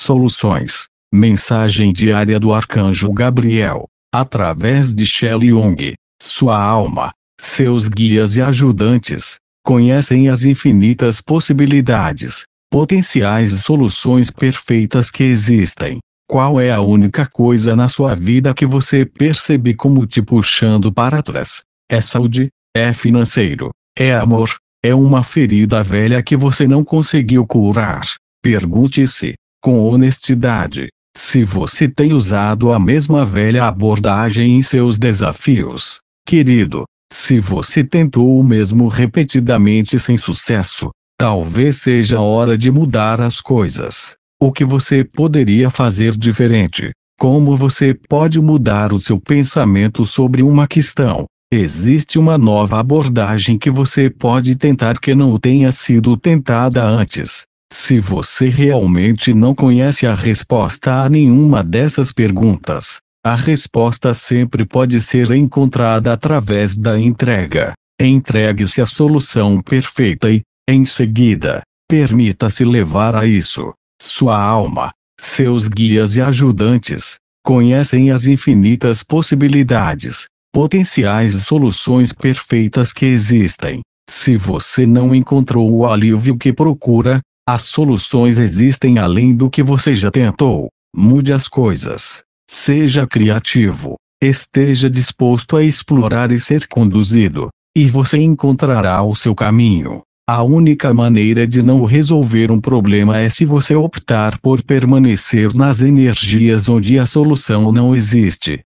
Soluções. Mensagem diária do Arcanjo Gabriel, através de Shelley Young. Sua alma, seus guias e ajudantes, conhecem as infinitas possibilidades, potenciais soluções perfeitas que existem. Qual é a única coisa na sua vida que você percebe como te puxando para trás? É saúde? É financeiro? É amor? É uma ferida velha que você não conseguiu curar? Pergunte-se: com honestidade. Se você tem usado a mesma velha abordagem em seus desafios, querido, se você tentou o mesmo repetidamente sem sucesso, talvez seja a hora de mudar as coisas. O que você poderia fazer diferente? Como você pode mudar o seu pensamento sobre uma questão? Existe uma nova abordagem que você pode tentar que não tenha sido tentada antes. Se você realmente não conhece a resposta a nenhuma dessas perguntas, a resposta sempre pode ser encontrada através da entrega. Entregue-se à solução perfeita e, em seguida, permita-se levar a isso. Sua alma, seus guias e ajudantes, conhecem as infinitas possibilidades, potenciais soluções perfeitas que existem. Se você não encontrou o alívio que procura, as soluções existem além do que você já tentou. Mude as coisas. Seja criativo. Esteja disposto a explorar e ser conduzido. E você encontrará o seu caminho. A única maneira de não resolver um problema é se você optar por permanecer nas energias onde a solução não existe.